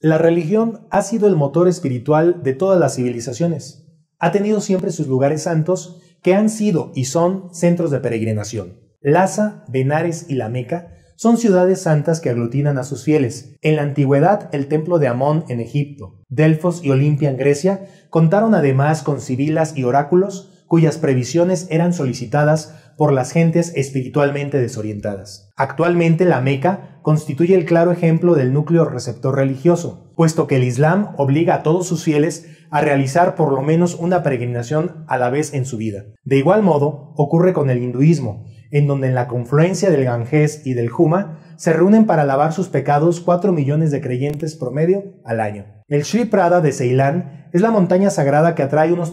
La religión ha sido el motor espiritual de todas las civilizaciones. Ha tenido siempre sus lugares santos que han sido y son centros de peregrinación. Laza, Benares y La Meca son ciudades santas que aglutinan a sus fieles. En la antigüedad, el templo de Amón en Egipto, Delfos y Olimpia en Grecia contaron además con sibilas y oráculos cuyas previsiones eran solicitadas por las gentes espiritualmente desorientadas. Actualmente la Meca constituye el claro ejemplo del núcleo receptor religioso, puesto que el Islam obliga a todos sus fieles a realizar por lo menos una peregrinación a la vez en su vida. De igual modo, ocurre con el hinduismo, en donde en la confluencia del Ganges y del Juma se reúnen para lavar sus pecados cuatro millones de creyentes promedio al año. El Sri Prada de Ceilán es la montaña sagrada que atrae unos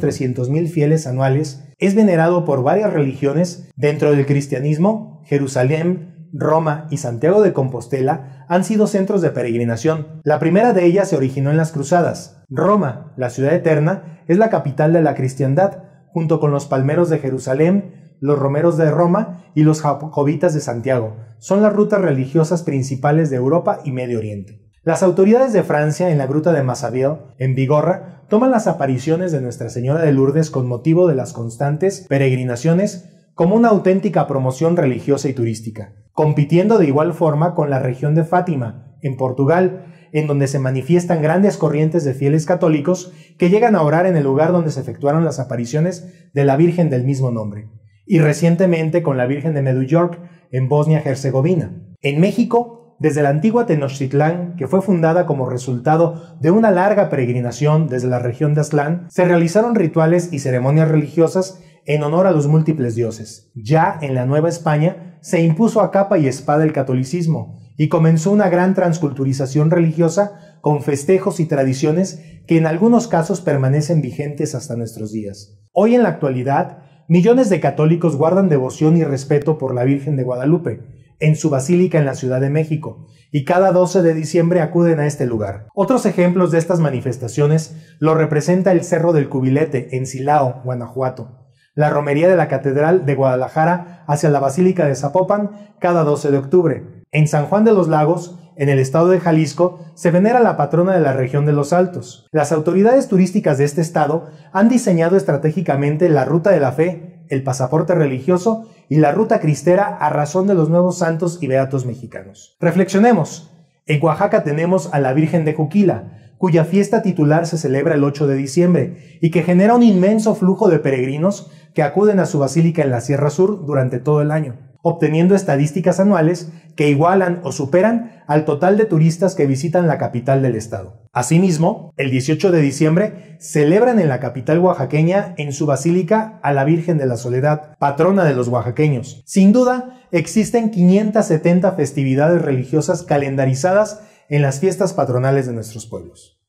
mil fieles anuales, es venerado por varias religiones dentro del cristianismo, Jerusalén, Roma y Santiago de Compostela han sido centros de peregrinación. La primera de ellas se originó en las Cruzadas. Roma, la ciudad eterna, es la capital de la cristiandad, junto con los palmeros de Jerusalén, los romeros de Roma y los jacobitas de Santiago. Son las rutas religiosas principales de Europa y Medio Oriente. Las autoridades de Francia en la gruta de Massabielle, en Vigorra, toman las apariciones de Nuestra Señora de Lourdes con motivo de las constantes peregrinaciones como una auténtica promoción religiosa y turística, compitiendo de igual forma con la región de Fátima, en Portugal, en donde se manifiestan grandes corrientes de fieles católicos que llegan a orar en el lugar donde se efectuaron las apariciones de la Virgen del mismo nombre y recientemente con la Virgen de Medellín en Bosnia-Herzegovina. En México, desde la antigua Tenochtitlán, que fue fundada como resultado de una larga peregrinación desde la región de Aztlán, se realizaron rituales y ceremonias religiosas en honor a los múltiples dioses. Ya en la Nueva España se impuso a capa y espada el catolicismo y comenzó una gran transculturización religiosa con festejos y tradiciones que en algunos casos permanecen vigentes hasta nuestros días. Hoy en la actualidad, millones de católicos guardan devoción y respeto por la Virgen de Guadalupe, en su basílica en la Ciudad de México, y cada 12 de diciembre acuden a este lugar. Otros ejemplos de estas manifestaciones lo representa el Cerro del Cubilete, en Silao, Guanajuato, la romería de la Catedral de Guadalajara hacia la Basílica de Zapopan cada 12 de octubre. En San Juan de los Lagos, en el estado de Jalisco, se venera la patrona de la región de los Altos. Las autoridades turísticas de este estado han diseñado estratégicamente la Ruta de la Fe, el pasaporte religioso y la Ruta Cristera a razón de los nuevos santos y beatos mexicanos. Reflexionemos. En Oaxaca tenemos a la Virgen de Juquila, cuya fiesta titular se celebra el 8 de diciembre y que genera un inmenso flujo de peregrinos que acuden a su basílica en la Sierra Sur durante todo el año, obteniendo estadísticas anuales que igualan o superan al total de turistas que visitan la capital del estado. Asimismo, el 18 de diciembre celebran en la capital oaxaqueña, en su basílica, a la Virgen de la Soledad, patrona de los oaxaqueños. Sin duda, existen 570 festividades religiosas calendarizadas en las fiestas patronales de nuestros pueblos.